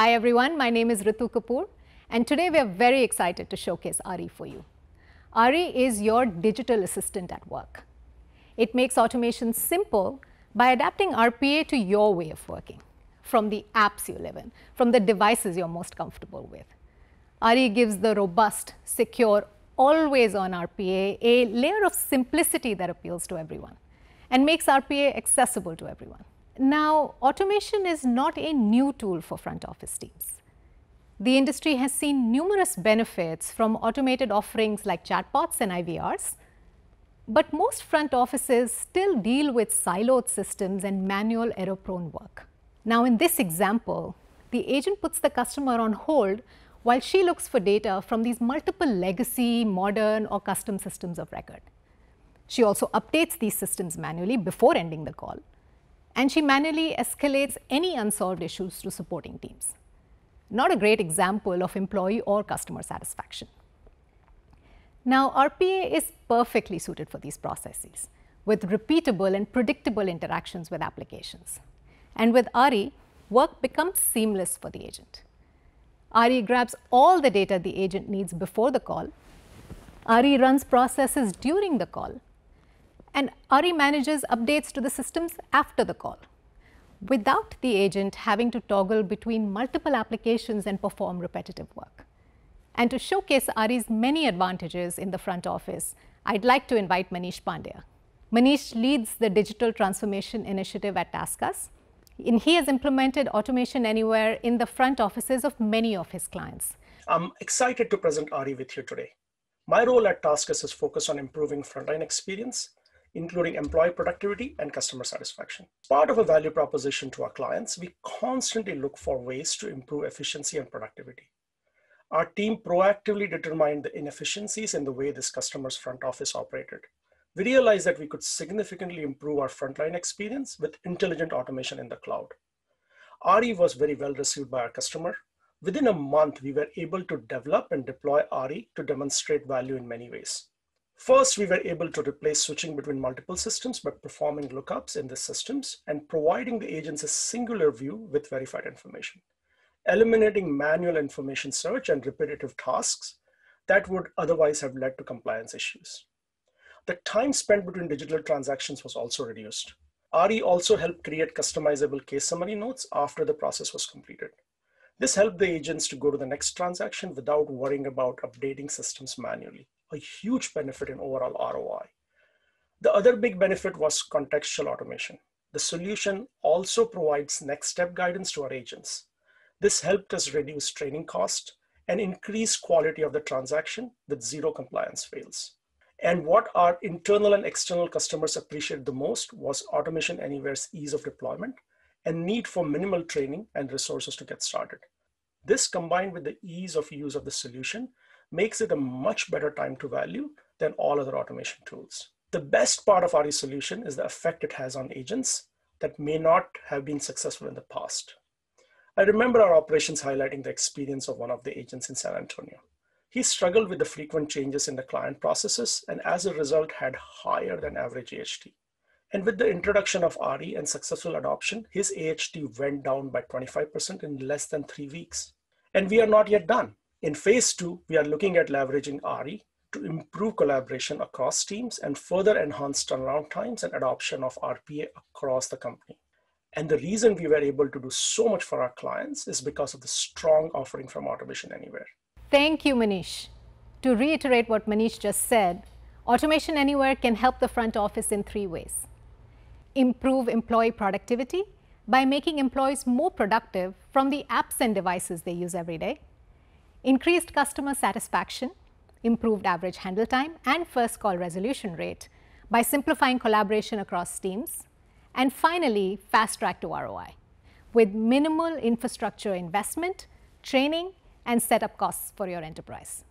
Hi everyone, my name is Ritu Kapoor and today we are very excited to showcase RE for you. RE is your digital assistant at work. It makes automation simple by adapting RPA to your way of working, from the apps you live in, from the devices you're most comfortable with. RE gives the robust, secure, always on RPA a layer of simplicity that appeals to everyone and makes RPA accessible to everyone. Now, automation is not a new tool for front office teams. The industry has seen numerous benefits from automated offerings like chatbots and IVRs, but most front offices still deal with siloed systems and manual error prone work. Now, in this example, the agent puts the customer on hold while she looks for data from these multiple legacy, modern, or custom systems of record. She also updates these systems manually before ending the call and she manually escalates any unsolved issues to supporting teams. Not a great example of employee or customer satisfaction. Now, RPA is perfectly suited for these processes with repeatable and predictable interactions with applications. And with RE, work becomes seamless for the agent. RE grabs all the data the agent needs before the call. RE runs processes during the call and RE manages updates to the systems after the call without the agent having to toggle between multiple applications and perform repetitive work. And to showcase Ari's many advantages in the front office, I'd like to invite Manish Pandya. Manish leads the digital transformation initiative at TaskUs, and he has implemented automation anywhere in the front offices of many of his clients. I'm excited to present Ari with you today. My role at TaskUs is focused on improving frontline experience including employee productivity and customer satisfaction. Part of a value proposition to our clients, we constantly look for ways to improve efficiency and productivity. Our team proactively determined the inefficiencies in the way this customer's front office operated. We realized that we could significantly improve our frontline experience with intelligent automation in the cloud. RE was very well received by our customer. Within a month, we were able to develop and deploy RE to demonstrate value in many ways. First, we were able to replace switching between multiple systems by performing lookups in the systems and providing the agents a singular view with verified information, eliminating manual information search and repetitive tasks that would otherwise have led to compliance issues. The time spent between digital transactions was also reduced. RE also helped create customizable case summary notes after the process was completed. This helped the agents to go to the next transaction without worrying about updating systems manually a huge benefit in overall ROI. The other big benefit was contextual automation. The solution also provides next step guidance to our agents. This helped us reduce training cost and increase quality of the transaction with zero compliance fails. And what our internal and external customers appreciated the most was Automation Anywhere's ease of deployment and need for minimal training and resources to get started. This combined with the ease of use of the solution makes it a much better time to value than all other automation tools. The best part of RE solution is the effect it has on agents that may not have been successful in the past. I remember our operations highlighting the experience of one of the agents in San Antonio. He struggled with the frequent changes in the client processes and as a result had higher than average AHT. And with the introduction of RE and successful adoption, his AHT went down by 25% in less than three weeks. And we are not yet done. In phase two, we are looking at leveraging RE to improve collaboration across teams and further enhance turnaround times and adoption of RPA across the company. And the reason we were able to do so much for our clients is because of the strong offering from Automation Anywhere. Thank you, Manish. To reiterate what Manish just said, Automation Anywhere can help the front office in three ways. Improve employee productivity by making employees more productive from the apps and devices they use every day increased customer satisfaction, improved average handle time and first call resolution rate by simplifying collaboration across teams, and finally, fast track to ROI with minimal infrastructure investment, training and setup costs for your enterprise.